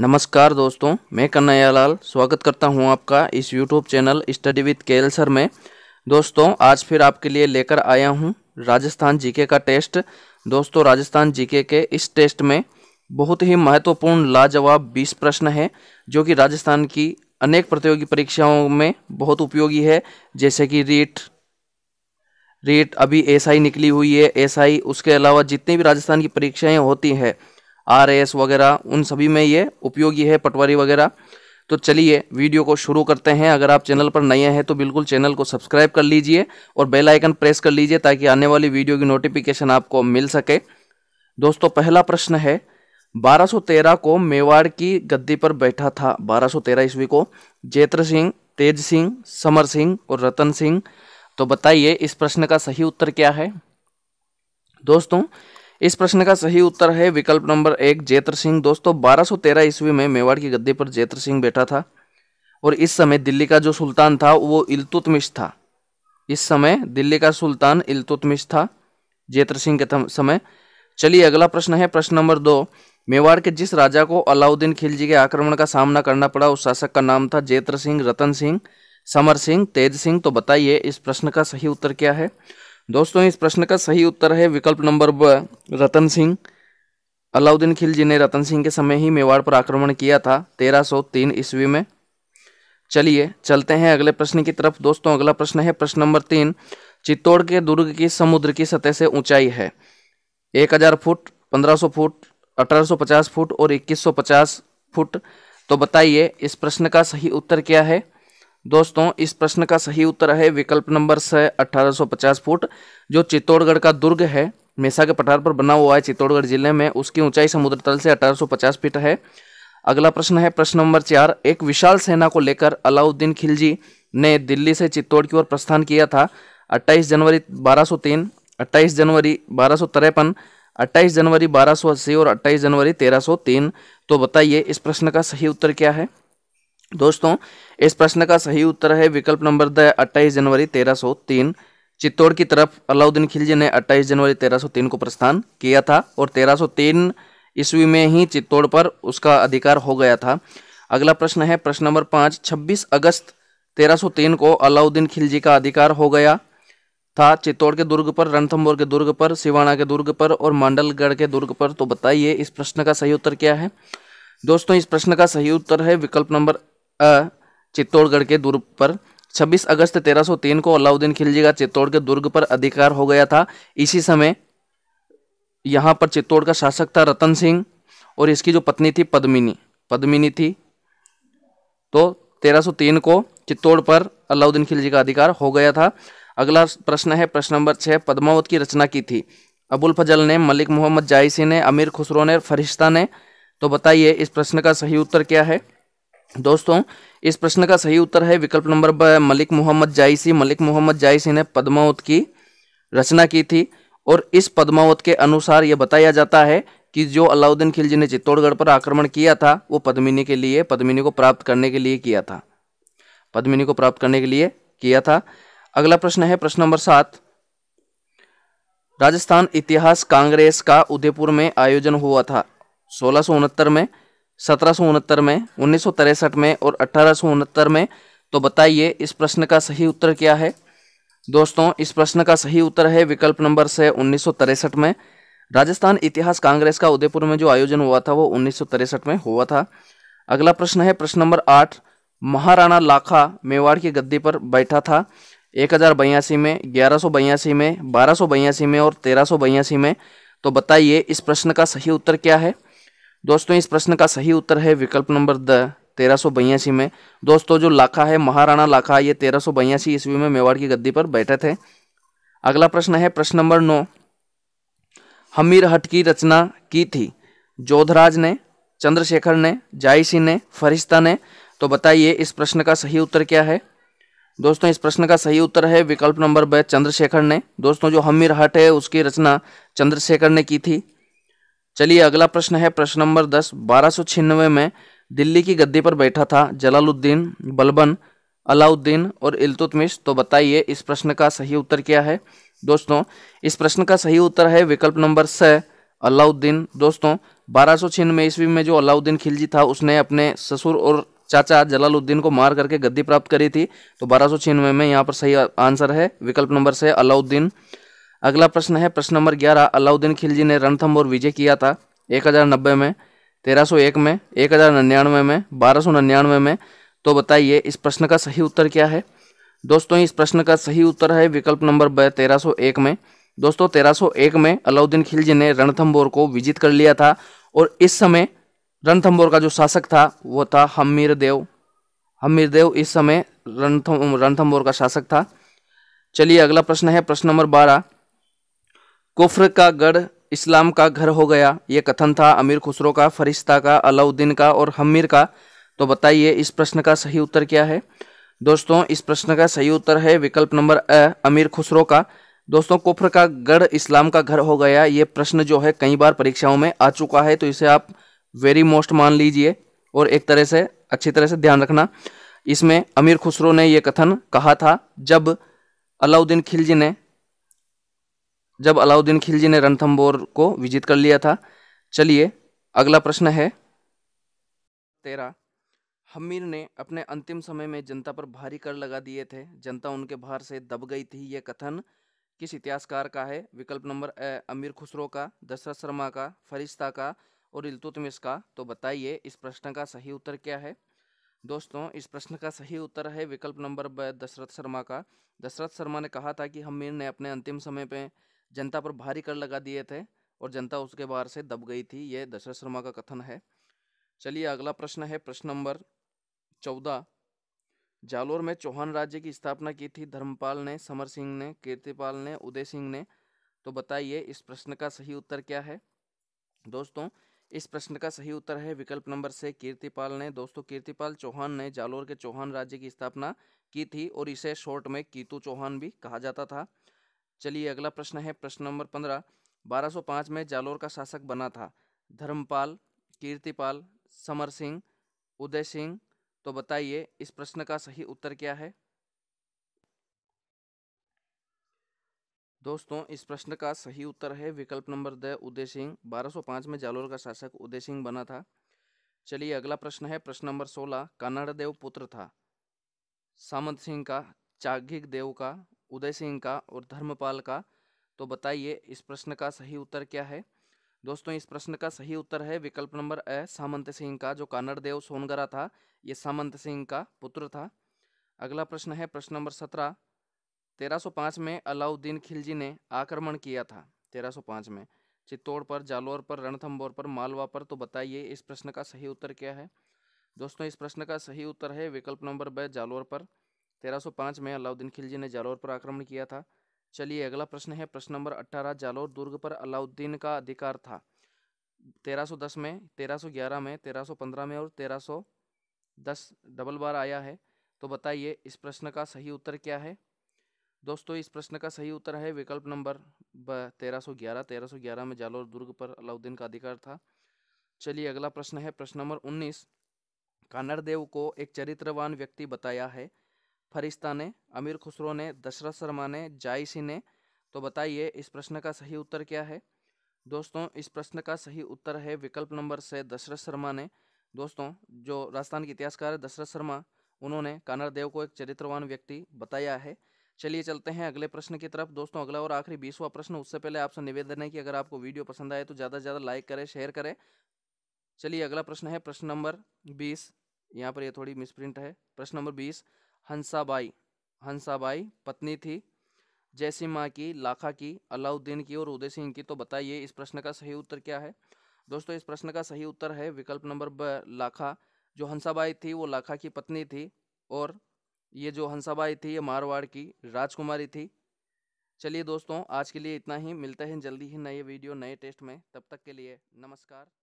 नमस्कार दोस्तों मैं लाल स्वागत करता हूं आपका इस यूट्यूब चैनल स्टडी विद केल सर में दोस्तों आज फिर आपके लिए लेकर आया हूं राजस्थान जीके का टेस्ट दोस्तों राजस्थान जीके के इस टेस्ट में बहुत ही महत्वपूर्ण लाजवाब 20 प्रश्न है जो कि राजस्थान की अनेक प्रतियोगी परीक्षाओं में बहुत उपयोगी है जैसे कि रीट रीट अभी एस निकली हुई है एस उसके अलावा जितनी भी राजस्थान की परीक्षाएँ होती हैं आर वगैरह उन सभी में ये उपयोगी है पटवारी वगैरह तो चलिए वीडियो को शुरू करते हैं अगर आप चैनल पर नए हैं तो बिल्कुल चैनल को सब्सक्राइब कर लीजिए और बेल आइकन प्रेस कर लीजिए ताकि आने वाली वीडियो की नोटिफिकेशन आपको मिल सके दोस्तों पहला प्रश्न है 1213 को मेवाड़ की गद्दी पर बैठा था 1213 ईस्वी को जेत्र सिंह तेज सिंह समर सिंह और रतन सिंह तो बताइए इस प्रश्न का सही उत्तर क्या है दोस्तों इस प्रश्न का सही उत्तर है विकल्प नंबर एक जेत्र सिंह दोस्तों 1213 ईस्वी में मेवाड़ की गद्दी पर जेत्र सिंह बैठा था और इस समय दिल्ली का जो सुल्तान था वो इलतुतमिश था इस समय दिल्ली का सुल्तान इलतुतमिश था जेत्र सिंह के समय चलिए अगला प्रश्न है प्रश्न नंबर दो मेवाड़ के जिस राजा को अलाउद्दीन खिलजी के आक्रमण का सामना करना पड़ा उस शासक का नाम था जेत्र सिंह रतन सिंह समर सिंह तेज सिंह तो बताइए इस प्रश्न का सही उत्तर क्या है दोस्तों इस प्रश्न का सही उत्तर है विकल्प नंबर ब रतन सिंह अलाउद्दीन खिलजी ने रतन सिंह के समय ही मेवाड़ पर आक्रमण किया था 1303 ईस्वी में चलिए चलते हैं अगले प्रश्न की तरफ दोस्तों अगला प्रश्न है प्रश्न नंबर तीन चित्तौड़ के दुर्ग की समुद्र की सतह से ऊंचाई है 1000 फुट 1500 फुट 1850 फुट और 2150 फुट तो बताइए इस प्रश्न का सही उत्तर क्या है दोस्तों इस प्रश्न का सही उत्तर है विकल्प नंबर छः 1850 फुट जो चित्तौड़गढ़ का दुर्ग है मेसा के पठार पर बना हुआ है चित्तौड़गढ़ जिले में उसकी ऊंचाई समुद्र तल से 1850 फीट है अगला प्रश्न है प्रश्न नंबर चार एक विशाल सेना को लेकर अलाउद्दीन खिलजी ने दिल्ली से चित्तौड़ की ओर प्रस्थान किया था 28 जनवरी 1203, 28 जनवरी बारह 28 जनवरी बारह और 28 जनवरी तेरह तो बताइए इस प्रश्न का सही उत्तर क्या है दोस्तों इस प्रश्न का सही उत्तर है विकल्प नंबर द अट्ठाईस जनवरी 1303 चित्तौड़ की तरफ अलाउद्दीन खिलजी ने 28 जनवरी 1303 को प्रस्थान किया था और 1303 ईस्वी में ही चित्तौड़ पर उसका अधिकार हो गया था अगला प्रश्न है प्रश्न नंबर पाँच छब्बीस अगस्त 1303 को अलाउद्दीन खिलजी का अधिकार हो गया था चित्तौड़ के दुर्ग पर रणथम्बोर के दुर्ग पर सिवाना के दुर्ग पर और मांडलगढ़ के दुर्ग पर तो बताइए इस प्रश्न का सही उत्तर क्या है दोस्तों इस प्रश्न का सही उत्तर है विकल्प नंबर चित्तौड़गढ़ के दुर्ग पर 26 अगस्त 1303 को अलाउद्दीन खिलजी का चित्तौड़ के दुर्ग पर अधिकार हो गया था इसी समय यहाँ पर चित्तौड़ का शासक था रतन सिंह और इसकी जो पत्नी थी पद्मिनी पद्मिनी थी तो 1303 को चित्तौड़ पर अलाउद्दीन खिलजी का अधिकार हो गया था अगला प्रश्न है प्रश्न नंबर छः पद्मावत की रचना की थी अबुल फजल ने मलिक मोहम्मद जायसी ने अमीर खुसरो ने फरिश्ता ने तो बताइए इस प्रश्न का सही उत्तर क्या है दोस्तों इस प्रश्न का सही उत्तर है विकल्प नंबर ब मलिक मोहम्मद जायसी मलिक मोहम्मद जायसी ने पद्मावत की रचना की थी और इस पद्मावत के अनुसार यह बताया जाता है कि जो अलाउद्दीन खिलजी ने चित्तौड़गढ़ पर आक्रमण किया था वो पद्मिनी के लिए पद्मिनी को प्राप्त करने के लिए किया था पद्मिनी को प्राप्त करने के लिए किया था अगला प्रश्न है प्रश्न नंबर सात राजस्थान इतिहास कांग्रेस का उदयपुर में आयोजन हुआ था सोलह में सत्रह में उन्नीस में और अठारह में तो बताइए इस प्रश्न का सही उत्तर क्या है दोस्तों इस प्रश्न का सही उत्तर है विकल्प नंबर से उन्नीस में राजस्थान इतिहास कांग्रेस का उदयपुर में जो आयोजन हुआ था वो उन्नीस में हुआ था अगला प्रश्न है प्रश्न नंबर आठ महाराणा लाखा मेवाड़ की गद्दी पर बैठा था एक हज़ार बयासी में ग्यारह सौ बयासी में बारह सौ बयासी में और तेरह सौ बयासी में तो बताइए इस प्रश्न का सही उत्तर क्या है दोस्तों इस प्रश्न का सही उत्तर है विकल्प नंबर द तेरह में दोस्तों जो लाखा है महाराणा लाखा ये तेरह बयासी ईस्वी में मेवाड़ की गद्दी पर बैठे थे अगला प्रश्न है प्रश्न नंबर नौ हमीर हट की रचना की थी जोधराज ने चंद्रशेखर ने जायसी ने फरिश्ता ने तो बताइए इस प्रश्न का सही उत्तर क्या है दोस्तों इस प्रश्न का सही उत्तर है विकल्प नंबर ब चंद्रशेखर ने दोस्तों जो हमीर हट है उसकी रचना चंद्रशेखर ने की थी चलिए अगला प्रश्न है प्रश्न नंबर दस बारह में दिल्ली की गद्दी पर बैठा था जलालुद्दीन बलबन अलाउद्दीन और इलतुतमिश तो बताइए इस प्रश्न का सही उत्तर क्या है दोस्तों इस प्रश्न का सही उत्तर है विकल्प नंबर स अलाउद्दीन दोस्तों बारह सौ छियानवे ईस्वी में जो अलाउद्दीन खिलजी था उसने अपने ससुर और चाचा जलालुद्दीन को मार करके गद्दी प्राप्त करी थी तो बारह सौ छियानवे में यहाँ पर सही आंसर है विकल्प नंबर से अलाउद्दीन अगला प्रश्न है प्रश्न नंबर ग्यारह अलाउद्दीन खिलजी ने रणथम्बोर विजय किया था एक हज़ार नब्बे में तेरह सौ एक में एक हज़ार नन्यानवे में बारह सौ निन्यानवे में तो बताइए इस प्रश्न का सही उत्तर क्या है दोस्तों इस प्रश्न का सही उत्तर है विकल्प नंबर ब तेरह सौ एक में दोस्तों तेरह सौ एक में अलाउद्दीन खिलजी ने रणथम्बोर को विजित कर लिया था और इस समय रणथम्बोर का जो शासक था वो था हमीर देव हमीर देव इस समय रणथम रणथम्बोर का शासक था चलिए अगला प्रश्न है प्रश्न नंबर बारह कुफ्र का गढ़ इस्लाम का घर हो गया ये कथन था अमीर खुसरो का फरिश्ता का अलाउद्दीन का और हमीर का तो बताइए इस प्रश्न का सही उत्तर क्या है दोस्तों इस प्रश्न का सही उत्तर है विकल्प नंबर अ अमीर खुसरो का दोस्तों कुफ्र का गढ़ इस्लाम का घर हो गया ये प्रश्न जो है कई बार परीक्षाओं में आ चुका है तो इसे आप वेरी मोस्ट मान लीजिए और एक तरह से अच्छी तरह से ध्यान रखना इसमें अमीर खुसरो ने यह कथन कहा था जब अलाउद्दीन खिलजी ने जब अलाउद्दीन खिलजी ने रणथम्बोर को विजित कर लिया था चलिए अगला प्रश्न है तेरा हमीर ने अपने अंतिम समय में जनता पर भारी कर लगा दिए थे जनता उनके भार से दब गई थी यह कथन किस इतिहासकार का है विकल्प नंबर अमीर खुसरो का दशरथ शर्मा का फरिश्ता का और इलतुतमिस का तो बताइए इस प्रश्न का सही उत्तर क्या है दोस्तों इस प्रश्न का सही उत्तर है विकल्प नंबर दशरथ शर्मा का दशरथ शर्मा ने कहा था कि हमीर ने अपने अंतिम समय पे जनता पर भारी कर लगा दिए थे और जनता उसके बाहर से दब गई थी ये दशरथ शर्मा का कथन है चलिए अगला प्रश्न है प्रश्न नंबर चौदह जालोर में चौहान राज्य की स्थापना की थी धर्मपाल ने समर सिंह ने कीर्तिपाल ने उदय सिंह ने तो बताइए इस प्रश्न का सही उत्तर क्या है दोस्तों इस प्रश्न का सही उत्तर है विकल्प नंबर से कीर्तिपाल ने दोस्तों कीर्तिपाल चौहान ने जालोर के चौहान राज्य की स्थापना की थी और इसे शॉर्ट में कीतु चौहान भी कहा जाता था चलिए अगला प्रश्न है प्रश्न नंबर पंद्रह 1205 में जालोर का शासक बना था धर्मपाल कीर्तिपाल समर सिंह उदय सिंह तो बताइए इस प्रश्न का सही उत्तर क्या है दोस्तों इस प्रश्न का सही उत्तर है विकल्प नंबर द उदय सिंह 1205 में जालोर का शासक उदय सिंह बना था चलिए अगला प्रश्न है प्रश्न नंबर 16 देव पुत्र था सामंत सिंह का चाघिक देव का उदय सिंह का और धर्मपाल का तो बताइए इस प्रश्न का सही उत्तर क्या है दोस्तों इस प्रश्न का सही उत्तर है विकल्प नंबर ए सामंत सिंह का जो देव सोनगरा था ये सामंत सिंह का पुत्र था अगला प्रश्न है प्रश्न नंबर सत्रह 1305 में अलाउद्दीन खिलजी ने आक्रमण किया था 1305 में चित्तौड़ पर जालौर पर रणथम्बोर पर मालवा पर तो बताइए इस प्रश्न का सही उत्तर क्या है दोस्तों इस प्रश्न का सही उत्तर है विकल्प नंबर ब जालौर पर 1305 में अलाउद्दीन खिलजी ने जालौर पर आक्रमण किया था चलिए अगला प्रश्न है प्रश्न नंबर 18 जालौर दुर्ग पर अलाउद्दीन का अधिकार था 1310 में 1311 में 1315 में और 1310 डबल बार आया है तो बताइए इस प्रश्न का सही उत्तर क्या है दोस्तों इस प्रश्न का सही उत्तर है विकल्प नंबर तेरह सौ ग्यारह तेरह सौ ग्यारह में जालौर दुर्ग पर अलाउद्दीन का अधिकार था चलिए अगला प्रश्न है प्रश्न नंबर उन्नीस कानरदेव को एक चरित्रवान व्यक्ति बताया है फरिश्ता ने अमीर खुसरो ने दशरथ शर्मा ने जायसी ने तो बताइए इस प्रश्न का सही उत्तर क्या है दोस्तों इस प्रश्न का सही उत्तर है विकल्प नंबर से दशरथ शर्मा ने दोस्तों जो राजस्थान के इतिहासकार दशरथ शर्मा उन्होंने कानर देव को एक चरित्रवान व्यक्ति बताया है चलिए चलते हैं अगले प्रश्न की तरफ दोस्तों अगला और आखिरी बीसवा प्रश्न उससे पहले आपसे निवेदन है कि अगर आपको वीडियो पसंद आए तो ज़्यादा से ज़्यादा लाइक करें शेयर करें चलिए अगला प्रश्न है प्रश्न नंबर बीस यहाँ पर ये यह थोड़ी मिसप्रिंट है प्रश्न नंबर बीस हंसाबाई हंसाबाई पत्नी थी जैसी माँ की लाखा की अलाउद्दीन की और उदय सिंह की तो बताइए इस प्रश्न का सही उत्तर क्या है दोस्तों इस प्रश्न का सही उत्तर है विकल्प नंबर ब लाखा जो हंसाबाई थी वो लाखा की पत्नी थी और ये जो हंसाबाई थी ये मारवाड़ की राजकुमारी थी चलिए दोस्तों आज के लिए इतना ही मिलते हैं जल्दी ही नए वीडियो नए टेस्ट में तब तक के लिए नमस्कार